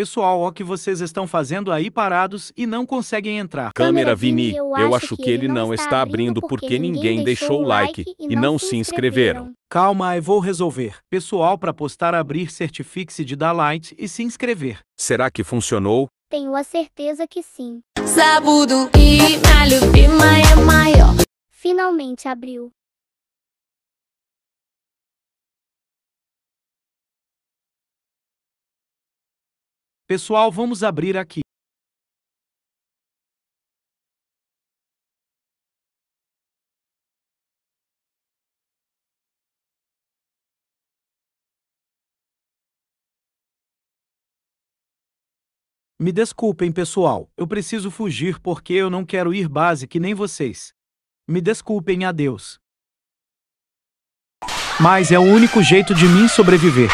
Pessoal, o que vocês estão fazendo aí parados e não conseguem entrar? Câmera Vini, eu, eu acho que ele não está abrindo porque ninguém deixou o like e não se inscreveram. Calma, eu vou resolver. Pessoal, para postar abrir certifique-se de dar like e se inscrever. Será que funcionou? Tenho a certeza que sim. Sabudo e malho é maia maior. Finalmente abriu. Pessoal, vamos abrir aqui. Me desculpem, pessoal, eu preciso fugir porque eu não quero ir base que nem vocês. Me desculpem, adeus. Mas é o único jeito de mim sobreviver.